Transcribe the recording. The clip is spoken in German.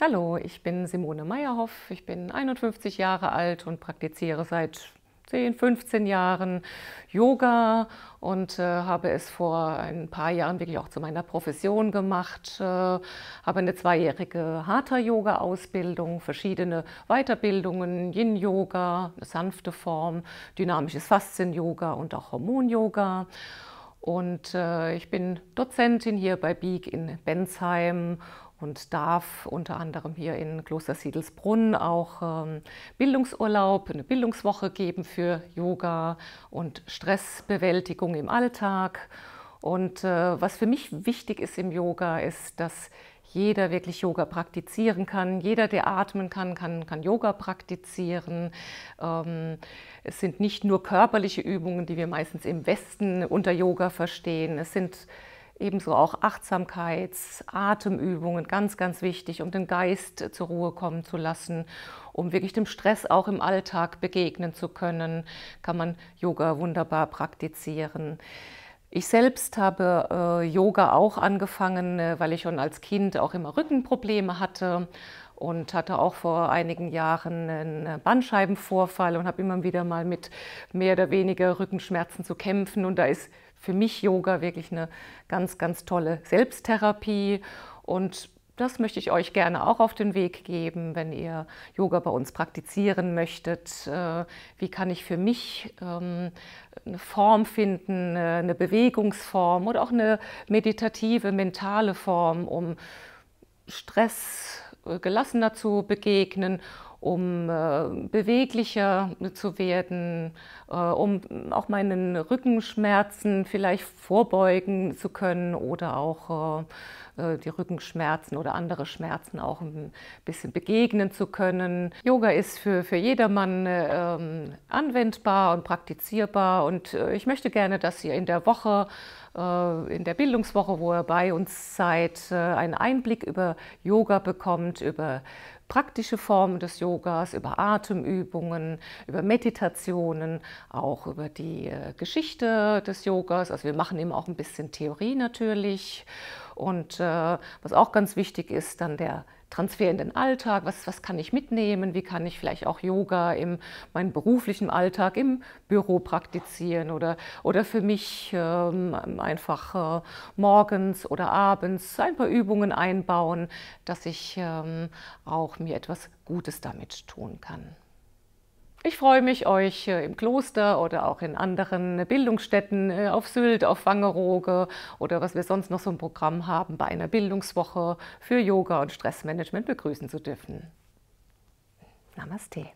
Hallo, ich bin Simone Meyerhoff, ich bin 51 Jahre alt und praktiziere seit 10, 15 Jahren Yoga und äh, habe es vor ein paar Jahren wirklich auch zu meiner Profession gemacht. Äh, habe eine zweijährige Hatha-Yoga-Ausbildung, verschiedene Weiterbildungen, Yin-Yoga, eine sanfte Form, dynamisches Faszien-Yoga und auch Hormon-Yoga. Und äh, ich bin Dozentin hier bei BIEG in Bensheim und darf unter anderem hier in Kloster Siedelsbrunn auch ähm, Bildungsurlaub, eine Bildungswoche geben für Yoga und Stressbewältigung im Alltag. Und äh, was für mich wichtig ist im Yoga, ist, dass jeder wirklich Yoga praktizieren kann. Jeder, der atmen kann, kann, kann Yoga praktizieren. Ähm, es sind nicht nur körperliche Übungen, die wir meistens im Westen unter Yoga verstehen. Es sind ebenso auch Achtsamkeits-, Atemübungen, ganz, ganz wichtig, um den Geist zur Ruhe kommen zu lassen, um wirklich dem Stress auch im Alltag begegnen zu können, kann man Yoga wunderbar praktizieren. Ich selbst habe äh, Yoga auch angefangen, äh, weil ich schon als Kind auch immer Rückenprobleme hatte und hatte auch vor einigen Jahren einen äh, Bandscheibenvorfall und habe immer wieder mal mit mehr oder weniger Rückenschmerzen zu kämpfen. Und da ist für mich Yoga wirklich eine ganz, ganz tolle Selbsttherapie. Und das möchte ich euch gerne auch auf den Weg geben, wenn ihr Yoga bei uns praktizieren möchtet. Äh, wie kann ich für mich ähm, eine Form finden, äh, eine Bewegungsform oder auch eine meditative, mentale Form, um Stress äh, gelassener zu begegnen um äh, beweglicher zu werden, äh, um auch meinen Rückenschmerzen vielleicht vorbeugen zu können oder auch äh, äh die Rückenschmerzen oder andere Schmerzen auch ein bisschen begegnen zu können. Yoga ist für, für jedermann ähm, anwendbar und praktizierbar und äh, ich möchte gerne, dass ihr in der Woche äh, in der Bildungswoche, wo ihr bei uns seid, einen Einblick über Yoga bekommt, über praktische Formen des Yogas, über Atemübungen, über Meditationen, auch über die äh, Geschichte des Yogas. Also wir machen eben auch ein bisschen Theorie natürlich. Und äh, was auch ganz wichtig ist, dann der Transfer in den Alltag, was, was kann ich mitnehmen, wie kann ich vielleicht auch Yoga in meinem beruflichen Alltag, im Büro praktizieren oder, oder für mich ähm, einfach äh, morgens oder abends ein paar Übungen einbauen, dass ich ähm, auch mir etwas Gutes damit tun kann. Ich freue mich, euch äh, im Kloster oder auch in anderen äh, Bildungsstätten äh, auf Sylt, auf Wangerooge oder was wir sonst noch so ein Programm haben, bei einer Bildungswoche für Yoga und Stressmanagement begrüßen zu dürfen. Namaste.